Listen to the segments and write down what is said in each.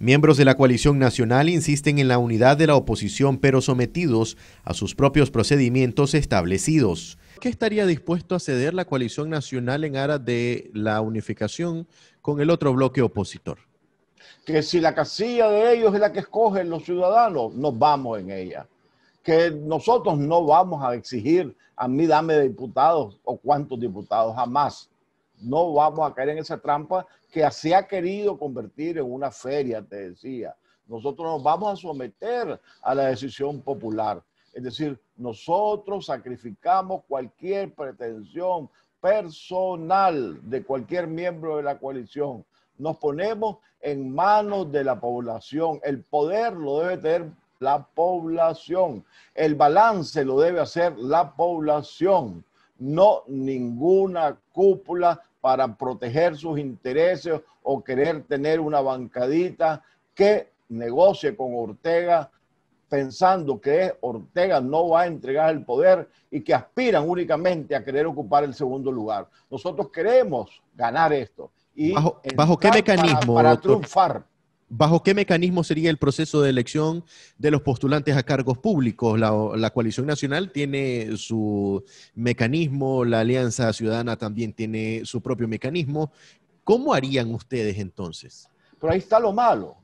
Miembros de la coalición nacional insisten en la unidad de la oposición, pero sometidos a sus propios procedimientos establecidos. ¿Qué estaría dispuesto a ceder la coalición nacional en aras de la unificación con el otro bloque opositor? Que si la casilla de ellos es la que escogen los ciudadanos, nos vamos en ella. Que nosotros no vamos a exigir a mí dame diputados o cuántos diputados jamás no vamos a caer en esa trampa que se ha querido convertir en una feria, te decía. Nosotros nos vamos a someter a la decisión popular. Es decir, nosotros sacrificamos cualquier pretensión personal de cualquier miembro de la coalición. Nos ponemos en manos de la población. El poder lo debe tener la población. El balance lo debe hacer la población no ninguna cúpula para proteger sus intereses o querer tener una bancadita que negocie con Ortega pensando que Ortega no va a entregar el poder y que aspiran únicamente a querer ocupar el segundo lugar. Nosotros queremos ganar esto. Y ¿Bajo, qué mecanismo? para triunfar. ¿Bajo qué mecanismo sería el proceso de elección de los postulantes a cargos públicos? La, coalición nacional tiene su mecanismo, la Alianza Ciudadana también tiene su propio mecanismo. ¿Cómo harían ustedes entonces? Pero ahí está lo malo.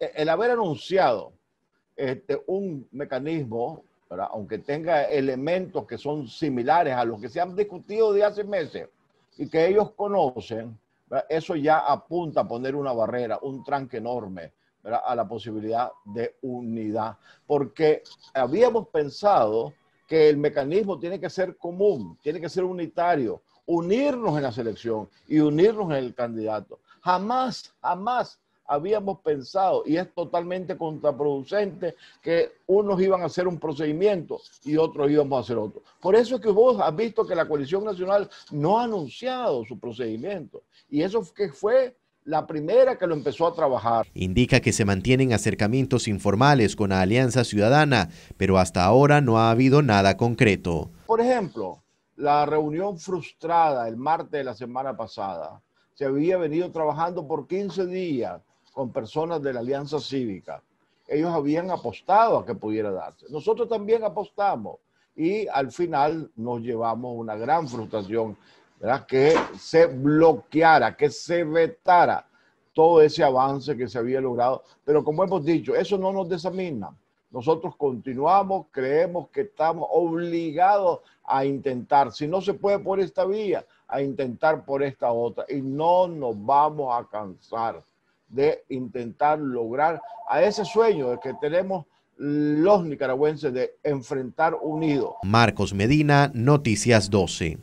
E, el haber anunciado este, un mecanismo, aunque tenga elementos que son similares a los que se han discutido de hace meses y que ellos conocen, eso ya apunta a poner una barrera, un tranque enorme a la posibilidad de unidad, porque habíamos pensado que el mecanismo tiene que ser común, tiene que ser unitario, unirnos en la selección y unirnos en el candidato. Jamás, jamás habíamos pensado y es totalmente contraproducente que unos iban a hacer un procedimiento y otros íbamos a hacer otro. Por eso es que vos has visto que la coalición nacional no ha anunciado su procedimiento y eso que fue la primera que lo empezó a trabajar. Indica que se mantienen acercamientos informales con la Alianza Ciudadana, pero hasta ahora no ha habido nada concreto. Por ejemplo, la reunión frustrada el martes de la semana pasada se había venido trabajando por 15 días con personas de la Alianza Cívica. Ellos habían apostado a que pudiera darse. Nosotros también apostamos y al final nos llevamos una gran frustración, ¿verdad? Que se bloqueara, que se vetara todo ese avance que se había logrado. Pero como hemos dicho, eso no nos desamina. Nosotros continuamos, creemos que estamos obligados a intentar, si no se puede por esta vía, a intentar por esta otra. Y no nos vamos a cansar de intentar lograr a ese sueño que tenemos los nicaragüenses de enfrentar unido. Marcos Medina, Noticias 12.